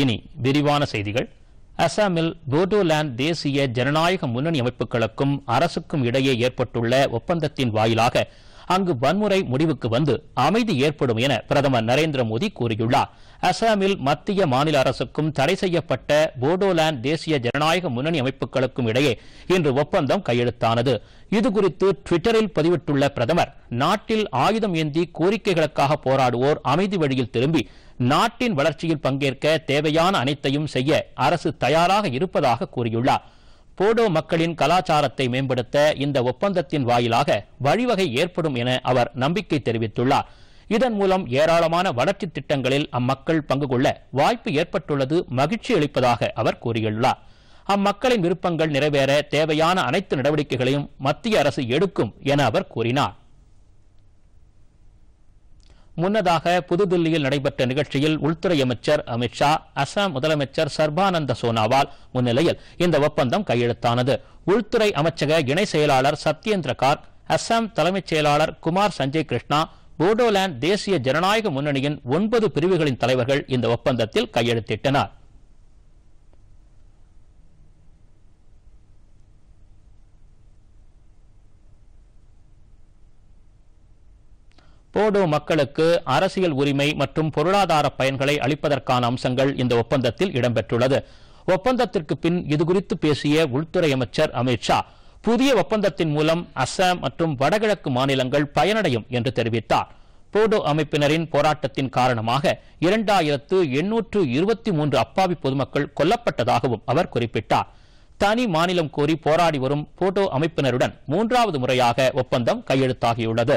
இனி விரிவான செய்திகள் அசாமில் போடோலேண்ட் தேசிய ஜனநாயக முன்னணி அமைப்புகளுக்கும் அரசுக்கும் இடையே ஏற்பட்டுள்ள ஒப்பந்தத்தின் வாயிலாக அங்கு வன்முறை முடிவுக்கு வந்து அமைதி ஏற்படும் என பிரதமர் நரேந்திர மோடி கூறியுள்ளார் அசாமில் மத்திய மாநில அரசுக்கும் தடை செய்யப்பட்ட போடோலாந்து தேசிய ஜனநாயக முன்னணி அமைப்புகளுக்கும் இடையே இன்று ஒப்பந்தம் கையெழுத்தானது இதுகுறித்து டுவிட்டரில் பதிவிட்டுள்ள பிரதமர் நாட்டில் ஆயுதம் ஏந்தி கோரிக்கைகளுக்காக போராடுவோர் அமைதி வழியில் திரும்பி நாட்டின் வளர்ச்சியில் பங்கேற்க தேவையான அனைத்தையும் செய்ய அரசு தயாராக இருப்பதாக கூறியுள்ளார் போடோ மக்களின் கலாச்சாரத்தை மேம்படுத்த இந்த ஒப்பந்தத்தின் வாயிலாக வழிவகை ஏற்படும் என அவர் நம்பிக்கை தெரிவித்துள்ளார் இதன் மூலம் ஏராளமான வளர்ச்சி திட்டங்களில் அம்மக்கள் பங்கு கொள்ள வாய்ப்பு ஏற்பட்டுள்ளது மகிழ்ச்சி அளிப்பதாக அவர் கூறியுள்ளார் அம்மக்களின் விருப்பங்கள் நிறைவேற தேவையான அனைத்து நடவடிக்கைகளையும் மத்திய அரசு எடுக்கும் என அவர் கூறினார் முன்னதாக புதுதில்லியில் நடைபெற்ற நிகழ்ச்சியில் உள்துறை அமைச்சர் அமித் ஷா அசாம் முதலமைச்சர் சர்பானந்த சோனாவால் முன்னிலையில் இந்த ஒப்பந்தம் கையெழுத்தானது உள்துறை அமைச்சக இணை செயலாளர் சத்யேந்திர கார்க் அசாம் தலைமைச் செயலாளர் குமார் சஞ்சய் கிருஷ்ணா போடோலாந்து தேசிய ஜனநாயக முன்னணியின் ஒன்பது பிரிவுகளின் தலைவர்கள் இந்த ஒப்பந்தத்தில் கையெழுத்திட்டனா் போடோ மக்களுக்கு அரசியல் உரிமை மற்றும் பொருளாதார பயன்களை அளிப்பதற்கான அம்சங்கள் இந்த ஒப்பந்தத்தில் இடம்பெற்றுள்ளது ஒப்பந்தத்திற்கு பின் இதுகுறித்து பேசிய உள்துறை அமைச்சர் அமித் ஷா புதிய ஒப்பந்தத்தின் மூலம் அஸ்ஸாம் மற்றும் வடகிழக்கு மாநிலங்கள் பயனடையும் என்று தெரிவித்தார் போடோ அமைப்பினரின் போராட்டத்தின் காரணமாக இரண்டாயிரத்து எண்ணூற்று இருபத்தி மூன்று அப்பாவி பொதுமக்கள் கொல்லப்பட்டதாகவும் அவர் குறிப்பிட்டார் தனி மாநிலம் கோரி போராடி வரும் போடோ அமைப்பினருடன் மூன்றாவது முறையாக ஒப்பந்தம் கையெழுத்தாகியுள்ளது